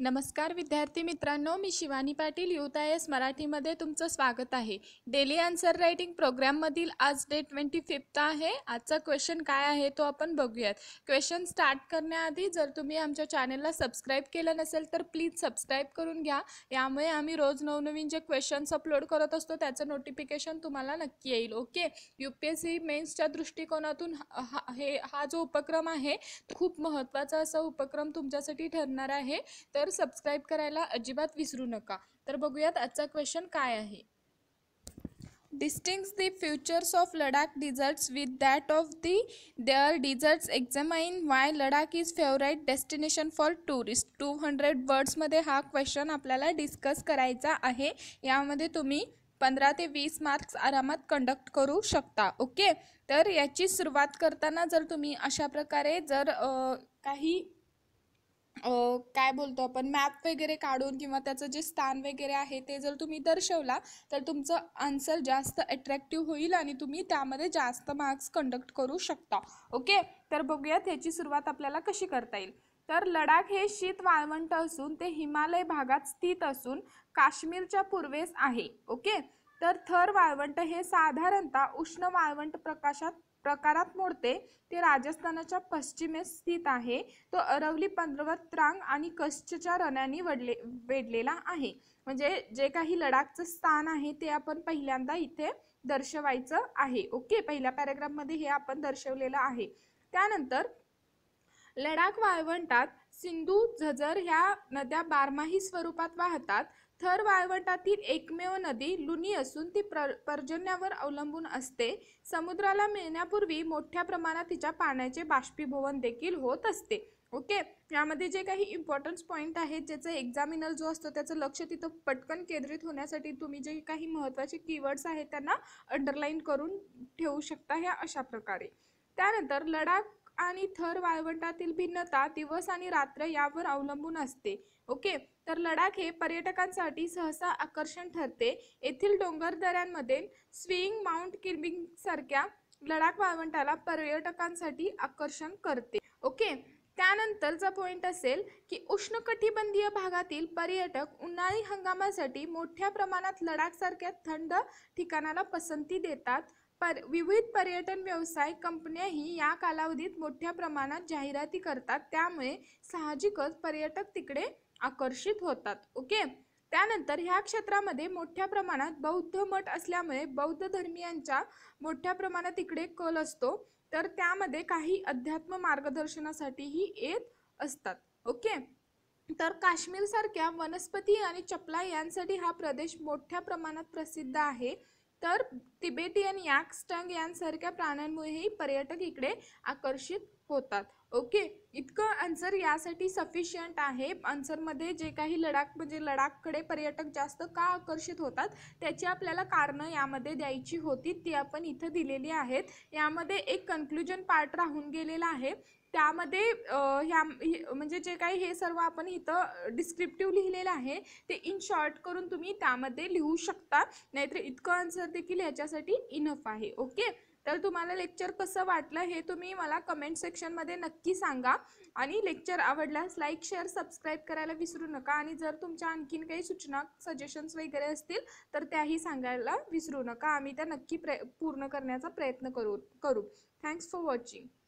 नमस्कार विद्यार्थी मित्रांनो मी Shivani Patil youth I S मराठीमध्ये तुमचं स्वागत आहे डेली आन्सर रायटिंग प्रोग्राममधील आज डे ट्वेंटी फिफ्थ आहे आजचा क्वेश्चन काय आहे तो आपण बघूयात क्वेश्चन स्टार्ट करण्याआधी जर तुम्ही आमच्या चॅनलला सबस्क्राईब केलं नसेल तर प्लीज सबस्क्राईब करून घ्या यामुळे आम्ही रोज नवनवीन जे क्वेश्चन्स अपलोड करत असतो त्याचं नोटिफिकेशन तुम्हाला नक्की येईल okay U P S C मेन्सच्या दृष्टिकोनातून हा हे हा जो उपक्रम आहे खूप महत्त्वाचा असा उपक्रम तुमच्यासाठी ठरणार आहे तर तर सबस्क्राईब करायला अजिबात विसरू नका तर बघूयात आजचा क्वेश्चन काय आहे distinguish the features of Ladakh deserts with that of the Thar deserts examine why Ladakh is favourite destination for tourist two hundred वर्ड्समध्ये हा क्वेश्चन आपल्याला डिस्कस करायचा आहे यामध्ये तुम्ही पंधरा ते वीस मार्क्स आरामात कंडक्ट करू शकता ओके तर याची सुरुवात करताना जर तुम्ही अशा प्रकारे जर काही काय बोलतो आपण मॅप वगैरे काढून किंवा त्याचं जे स्थान वगैरे आहे ते जर तुम्ही दर्शवला तर तुमचं आन्सर जास्त अट्रॅक्टिव्ह होईल आणि तुम्ही त्यामध्ये जास्त मार्क्स कंडक्ट करू शकता ओके तर बघूयात ह्याची सुरुवात आपल्याला कशी करता येईल तर लडाख हे शीत वाळवंट असून ते हिमालय भागात स्थित असून काश्मीरच्या पूर्वेस आहे ओके तर थर वाळवंट हे साधारणतः उष्ण वाळवंट प्रकाशात प्रकारात मोडते ते राजस्थानाच्या पश्चिमेस स्थित आहे तो अरवली पंधरवत त्रांग आणि कच्छच्या रण्यानी वडले वेढलेला आहे म्हणजे जे काही लडाखचं स्थान आहे ते आपण पहिल्यांदा इथे दर्शवायचं आहे ओके पहिल्या पॅरेग्राफमध्ये हे आपण दर्शवलेलं आहे त्यानंतर लडाख वाळवंटात सिंधू झजर ह्या नद्या बारमाही स्वरूपात वाहतात थर वाळवटातील एकमेव नदी लुनी असून ती प्र पर्जन्यावर अवलंबून असते समुद्राला मिळण्यापूर्वी मोठ्या प्रमाणात तिच्या पाण्याचे बाष्पीभवन देखील होत असते ओके यामध्ये जे काही इम्पॉर्टन्स पॉईंट आहेत ज्याचा एक्झामिनल जो असतो त्याचं लक्ष तिथं पटकन केंद्रित होण्यासाठी तुम्ही जे काही महत्त्वाचे कीवर्ड्स आहेत त्यांना अंडरलाईन करून ठेवू शकता ह्या अशा प्रकारे त्यानंतर लडाख आणि थर वाळवंटातील भिन्नता दिवस आणि रात्र यावर अवलंबून असते ओके तर लडाख हे पर्यटकांसाठी सहसा आकर्षण ठरते येथील डोंगरदऱ्यांमध्ये स्विंग माउंट किर्बिंग सारख्या लडाख वाळवंटाला पर्यटकांसाठी आकर्षण करते ओके त्यानंतरचा पॉईंट असेल की उष्णकटिबंधीय भागातील पर्यटक उन्हाळी हंगामासाठी मोठ्या प्रमाणात लडाख सारख्या थंड ठिकाणाला पसंती देतात पर विविध पर्यटन व्यवसाय कंपन्याही या कालावधीत मोठ्या प्रमाणात जाहिराती करतात त्यामुळे साहजिकच पर्यटक तिकडे आकर्षित होतात ओके त्यानंतर ह्या क्षेत्रामध्ये मोठ्या प्रमाणात बौद्ध मठ असल्यामुळे बौद्ध धर्मियांचा मोठ्या प्रमाणात इकडे कल असतो तर त्यामध्ये काही अध्यात्म मार्गदर्शनासाठीही येत असतात ओके तर काश्मीर सारख्या वनस्पती आणि चपला यांसाठी हा प्रदेश मोठ्या प्रमाणात प्रसिद्ध आहे तर तिबेटियन याक्स टंग यांसारख्या प्राण्यांमुळेही पर्यटक इकडे आकर्षित होतात ओके इतकं आन्सर यासाठी सफिशियंट आहे आन्सरमध्ये जे काही लडाख म्हणजे लडाखकडे पर्यटक जास्त का आकर्षित होतात त्याची आपल्याला कारणं यामध्ये द्यायची होती ती आपण इथं दिलेली आहेत यामध्ये एक कन्क्लुजन पार्ट राहून गेलेला आहे त्यामध्ये ह्या म्हणजे जे काही हे सर्व आपण इथं डिस्क्रिप्टिव्ह लिहिलेलं आहे ते इन शॉर्ट करून तुम्ही त्यामध्ये लिहू शकता नाहीतर इतकं आन्सर देखील ह्याच्यासाठी इनफ आहे ओके तर तुम्हाला लेक्चर कसं वाटलं हे तुम्ही मला कमेंट सेक्शनमध्ये नक्की सांगा आणि लेक्चर आवडल्यास लाईक शेअर सबस्क्राईब करायला विसरू नका आणि जर तुमच्या आणखीन काही सूचना सजेशन्स वगैरे असतील तर त्याही सांगायला विसरू नका आम्ही त्या नक्की प्र पूर्ण करण्याचा प्रयत्न करू करू थँक्स फॉर वॉचिंग